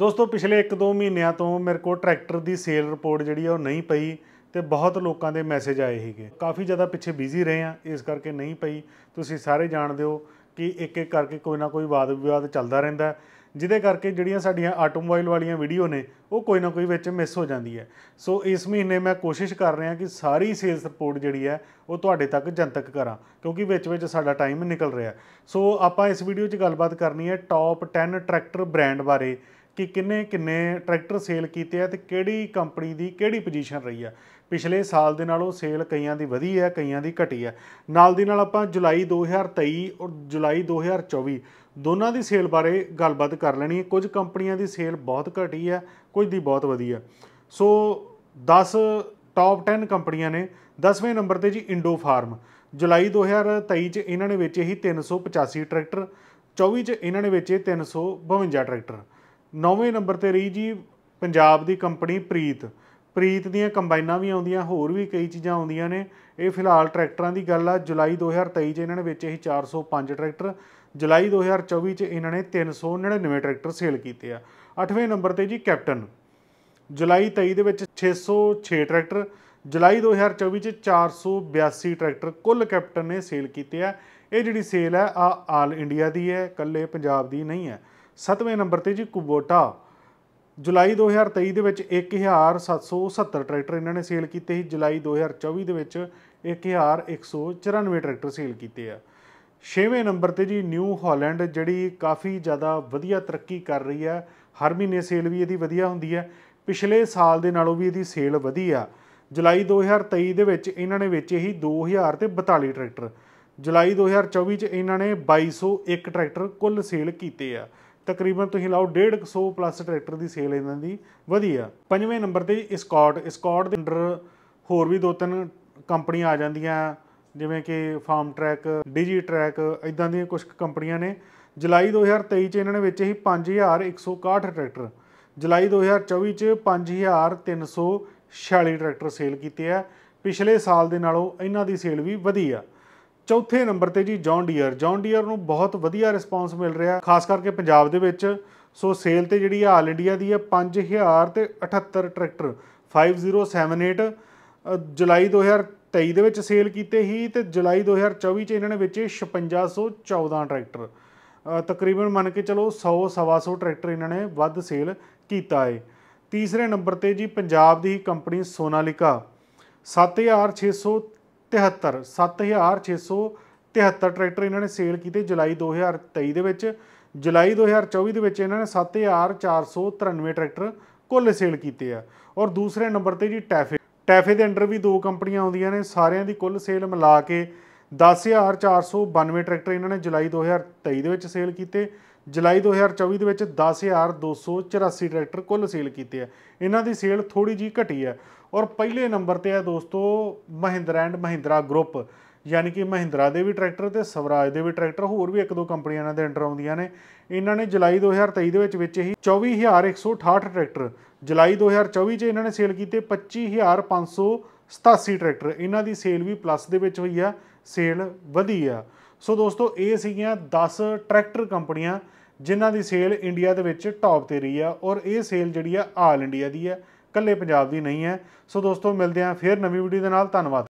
ਦੋਸਤੋ ਪਿਛਲੇ 1-2 ਮਹੀਨਿਆਂ ਤੋਂ ਮੇਰੇ ਕੋਲ ਟਰੈਕਟਰ ਦੀ ਸੇਲ ਰਿਪੋਰਟ ਜਿਹੜੀ ਆ ਉਹ ਨਹੀਂ ਪਈ ਤੇ ਬਹੁਤ ਲੋਕਾਂ ਦੇ ਮੈਸੇਜ ਆਏ ਹੀਗੇ ਕਾਫੀ ਜ਼ਿਆਦਾ ਪਿੱਛੇ ਬਿਜ਼ੀ ਰਹੇ ਆ ਇਸ ਕਰਕੇ ਨਹੀਂ ਪਈ ਤੁਸੀਂ ਸਾਰੇ ਜਾਣਦੇ ਹੋ ਕਿ ਇੱਕ ਇੱਕ ਕਰਕੇ ਕੋਈ ਨਾ ਕੋਈ ਵਾਦ ਵਿਵਾਦ ਚੱਲਦਾ ਰਹਿੰਦਾ ਜਿਹਦੇ ਕਰਕੇ ਜਿਹੜੀਆਂ ਸਾਡੀਆਂ ਆਟੋਮੋਬਾਈਲ ਵਾਲੀਆਂ ਵੀਡੀਓ ਨੇ ਉਹ ਕੋਈ ਨਾ ਕੋਈ ਵਿੱਚ ਮਿਸ ਹੋ ਜਾਂਦੀ ਹੈ ਸੋ ਇਸ ਮਹੀਨੇ ਮੈਂ ਕੋਸ਼ਿਸ਼ ਕਰ ਰਿਹਾ ਕਿ ਸਾਰੀ ਸੇਲਸ ਰਿਪੋਰਟ ਜਿਹੜੀ ਹੈ ਉਹ ਤੁਹਾਡੇ ਤੱਕ ਜਨਤਕ ਕਰਾਂ ਕਿਉਂਕਿ ਵਿੱਚ ਵਿੱਚ ਸਾਡਾ ਟਾਈਮ ਨਿਕਲ ਰਿਹਾ ਸੋ ਆਪਾਂ ਇਸ ਵੀਡੀਓ 'ਚ ਗੱਲਬਾਤ ਕਰਨੀ ਹੈ ਟੌਪ 10 ਟਰੈਕਟਰ ਬ੍ਰਾਂਡ ਬਾਰੇ ਕਿ ਕਿੰਨੇ ਕਿੰਨੇ ਟਰੈਕਟਰ ਸੇਲ ਕੀਤੇ ਆ ਤੇ ਕਿਹੜੀ ਕੰਪਨੀ ਦੀ ਕਿਹੜੀ ਪੋਜੀਸ਼ਨ ਰਹੀ ਆ ਪਿਛਲੇ ਸਾਲ ਦੇ ਨਾਲੋਂ ਸੇਲ ਕਈਆਂ ਦੀ ਵਧੀ ਆ ਕਈਆਂ ਦੀ ਘਟੀ ਆ ਨਾਲ ਦੀ ਨਾਲ ਆਪਾਂ ਜੁਲਾਈ 2023 ਔਰ ਜੁਲਾਈ 2024 ਦੋਨਾਂ ਦੀ ਸੇਲ ਬਾਰੇ ਗੱਲਬਾਤ ਕਰ ਲੈਣੀ ਹੈ ਕੁਝ ਕੰਪਨੀਆਂ ਦੀ ਸੇਲ ਬਹੁਤ ਘਟੀ ਆ ਕੁਝ ਦੀ ਬਹੁਤ ਵਧੀ ਆ ਸੋ 10 ਟਾਪ 10 ਕੰਪਨੀਆਂ ਨੇ 10ਵੇਂ ਨੰਬਰ ਤੇ ਜੀ ਇੰਡੋ ਫਾਰਮ ਜੁਲਾਈ 2023 ਚ ਇਹਨਾਂ ਨੇ ਵੇਚੇ ਹੀ 385 ਟਰੈਕਟਰ 24 ਚ ਇਹਨਾਂ ਨੇ ਵੇਚੇ 352 ਟਰੈਕਟਰ 9ਵੇਂ ਨੰਬਰ ਤੇ ਰਹੀ ਜੀ ਪੰਜਾਬ ਦੀ ਕੰਪਨੀ ਪ੍ਰੀਤ ਪ੍ਰੀਤ ਦੀਆਂ ਕੰਬਾਈਨਾਂ ਵੀ ਆਉਂਦੀਆਂ ਹੋਰ ਵੀ ਕਈ ਚੀਜ਼ਾਂ ਆਉਂਦੀਆਂ ਨੇ ਇਹ ਫਿਲਹਾਲ ਟਰੈਕਟਰਾਂ ਦੀ ਗੱਲ ਆ ਜੁਲਾਈ 2023 ਚ ਇਹਨਾਂ ਨੇ ਵੇਚੇ ਸੀ 405 ਟਰੈਕਟਰ ਜੁਲਾਈ 2024 ਚ ਇਹਨਾਂ ਨੇ 399 ਟਰੈਕਟਰ ਸੇਲ ਕੀਤੇ ਆ 8ਵੇਂ ਨੰਬਰ ਤੇ ਜੀ ਕੈਪਟਨ ਜੁਲਾਈ 23 ਦੇ ਵਿੱਚ 606 ਟਰੈਕਟਰ ਜੁਲਾਈ 2024 ਚ 482 ਟਰੈਕਟਰ ਕੁੱਲ ਕੈਪਟਨ ਨੇ ਸੇਲ ਕੀਤੇ ਆ ਇਹ ਜਿਹੜੀ ਸੇਲ ਆ ਆ ਆਲ ਇੰਡੀਆ ਦੀ ਹੈ ਇਕੱਲੇ ਪੰਜਾਬ ਦੀ ਨਹੀਂ ਹੈ 7ਵੇਂ ਨੰਬਰ ਤੇ ਜੀ ਕੁਬੋਟਾ ਜੁਲਾਈ 2023 ਦੇ ਵਿੱਚ 1770 ਟਰੈਕਟਰ ਇਹਨਾਂ ਨੇ ਸੇਲ ਕੀਤੇ ਸੀ ਜੁਲਾਈ 2024 ਦੇ ਵਿੱਚ 1194 ਟਰੈਕਟਰ ਸੇਲ ਕੀਤੇ ਆ 6ਵੇਂ ਨੰਬਰ ਤੇ ਜੀ ਨਿਊ ਹਾਲੈਂਡ ਜਿਹੜੀ ਕਾਫੀ ਜ਼ਿਆਦਾ ਵਧੀਆ ਤਰੱਕੀ ਕਰ ਰਹੀ ਹੈ ਹਰ ਮਹੀਨੇ ਸੇਲ ਵੀ ਇਹਦੀ ਵਧੀਆ ਹੁੰਦੀ ਹੈ ਪਿਛਲੇ ਸਾਲ ਦੇ ਨਾਲੋਂ ਵੀ ਇਹਦੀ ਸੇਲ ਵਧੀ ਆ ਜੁਲਾਈ 2023 ਦੇ ਵਿੱਚ ਇਹਨਾਂ ਨੇ ਵੇਚੇ ਹੀ 2000 ਤੇ 42 ਟਰੈਕਟਰ ਜੁਲਾਈ 2024 ਚ ਇਹਨਾਂ ਨੇ 2201 ਟਰੈਕਟਰ ਕੁੱਲ ਸੇਲ ਕੀਤੇ ਆ ਤਕਰੀਬਨ ਤੁਸੀਂ ਲਾਓ 150 ਪਲੱਸ ਟਰੈਕਟਰ ਦੀ ਸੇਲ ਇਹਨਾਂ ਦੀ ਵਧੀਆ ਪੰਜਵੇਂ ਨੰਬਰ ਤੇ ਸਕਾਟ ਸਕਾਟ ਦੇ ਅੰਡਰ ਹੋਰ ਵੀ ਦੋ ਤਿੰਨ ਕੰਪਨੀਆਂ ਆ ਜਾਂਦੀਆਂ ਜਿਵੇਂ ਕਿ ਫਾਰਮ ਟਰੈਕ ਡਿਜੀ ਟਰੈਕ ਇਦਾਂ ਦੀਆਂ ਕੁਝ ਕੰਪਨੀਆਂ ਨੇ ਜੁਲਾਈ 2023 ਚ ਇਹਨਾਂ ਨੇ ਵਿੱਚ ਹੀ 5161 ਟਰੈਕਟਰ ਜੁਲਾਈ 2024 ਚ 5346 ਟਰੈਕਟਰ ਸੇਲ ਕੀਤੇ ਆ ਪਿਛਲੇ ਸਾਲ ਦੇ ਨਾਲੋਂ ਇਹਨਾਂ ਦੀ ਸੇਲ ਵੀ ਵਧੀ ਆ ਚੌਥੇ ਨੰਬਰ ਤੇ ਜੀ ਜੌਨ ਡੀਅਰ ਜੌਨ ਡੀਅਰ ਨੂੰ ਬਹੁਤ ਵਧੀਆ ਰਿਸਪੌਂਸ ਮਿਲ ਰਿਹਾ ਖਾਸ ਕਰਕੇ ਪੰਜਾਬ ਦੇ ਵਿੱਚ ਸੋ ਸੇਲ ਤੇ ਜਿਹੜੀ ਆ ਆਲ ਇੰਡੀਆ ਦੀ ਹੈ 5000 ਤੇ 78 ਟਰੈਕਟਰ 5078 ਜੁਲਾਈ 2023 ਦੇ ਵਿੱਚ ਸੇਲ ਕੀਤੇ ਹੀ ਤੇ ਜੁਲਾਈ 2024 ਚ ਇਹਨਾਂ ਨੇ ਵੇਚੇ 5614 ਟਰੈਕਟਰ ਤਕਰੀਬਨ ਮੰਨ ਕੇ ਚਲੋ 100 100 ਟਰੈਕਟਰ ਇਹਨਾਂ ਨੇ ਵੱਧ ਸੇਲ ਕੀਤਾ ਹੈ ਤੀਸਰੇ ਨੰਬਰ ਤੇ ਜੀ ਪੰਜਾਬ ਦੀ ਕੰਪਨੀ ਸੋਨਾਲਿਕਾ 7600 73 7673 ਟਰੈਕਟਰ ਇਹਨਾਂ ਨੇ ਸੇਲ ਕੀਤੇ ਜੁਲਾਈ 2023 ਦੇ ਵਿੱਚ ਜੁਲਾਈ 2024 ਦੇ ਵਿੱਚ ਇਹਨਾਂ ਨੇ 7493 ਟਰੈਕਟਰ ਕੁੱਲ ਸੇਲ ਕੀਤੇ ਆ ਔਰ ਦੂਸਰੇ ਨੰਬਰ ਤੇ ਜੀ ਟੈਫੇ ਟੈਫੇ ਦੇ ਅੰਡਰ ਵੀ ਦੋ ਕੰਪਨੀਆਂ ਆਉਂਦੀਆਂ ਨੇ ਸਾਰਿਆਂ ਦੀ ਕੁੱਲ ਸੇਲ ਮਿਲਾ ਕੇ 10492 ਟਰੈਕਟਰ ਇਹਨਾਂ ਨੇ ਜੁਲਾਈ 2023 ਦੇ ਵਿੱਚ ਸੇਲ ਕੀਤੇ ਜੁਲਾਈ 2024 ਦੇ ਵਿੱਚ 10284 ਟਰੈਕਟਰ ਕੁੱਲ ਸੇਲ ਕੀਤੇ ਆ ਇਹਨਾਂ ਦੀ ਸੇਲ ਥੋੜੀ ਜੀ ਘਟੀ ਹੈ ਔਰ ਪਹਿਲੇ ਨੰਬਰ ਤੇ ਆ ਦੋਸਤੋ ਮਹਿੰਦਰਾ ਐਂਡ ਮਹਿੰਦਰਾ ਗਰੁੱਪ ਯਾਨੀ ਕਿ ਮਹਿੰਦਰਾ ਦੇ ਵੀ ਟਰੈਕਟਰ ਤੇ ਸਵਰਾਜ ਦੇ ਵੀ ਟਰੈਕਟਰ ਹੋਰ ਵੀ ਇੱਕ ਦੋ ਕੰਪਨੀਆਂ ਇਹਨਾਂ ਦੇ ਅੰਡਰ ਆਉਂਦੀਆਂ ਨੇ ਇਹਨਾਂ ਨੇ ਜੁਲਾਈ 2023 ਦੇ ਵਿੱਚ ਵਿੱਚ ਹੀ 24168 ਟਰੈਕਟਰ ਜੁਲਾਈ 2024 ਚ ਇਹਨਾਂ ਨੇ ਸੇਲ ਕੀਤੇ 25587 ਟਰੈਕਟਰ ਇਹਨਾਂ ਦੀ ਸੇਲ ਵੀ ਪਲੱਸ ਦੇ ਵਿੱਚ ਹੋਈ ਆ ਸੇਲ ਵਧੀ ਆ ਸੋ ਦੋਸਤੋ ਇਹ ਸੀਗੀਆਂ 10 ਟਰੈਕਟਰ ਕੰਪਨੀਆਂ ਜਿਨ੍ਹਾਂ ਦੀ ਸੇਲ ਇੰਡੀਆ ਦੇ ਵਿੱਚ ਟੌਪ ਤੇ ਰਹੀ ਆ ਔਰ ਇਹ ਸੇਲ ਜਿਹੜੀ ਆ ਆਲ ਇੰਡੀਆ ਦੀ ਆ ਕੱਲੇ ਪੰਜਾਬ ਦੀ ਨਹੀਂ ਹੈ ਸੋ ਦੋਸਤੋ ਮਿਲਦੇ ਆਂ ਫਿਰ ਨਵੀਂ ਵੀਡੀਓ ਦੇ ਨਾਲ ਧੰਨਵਾਦ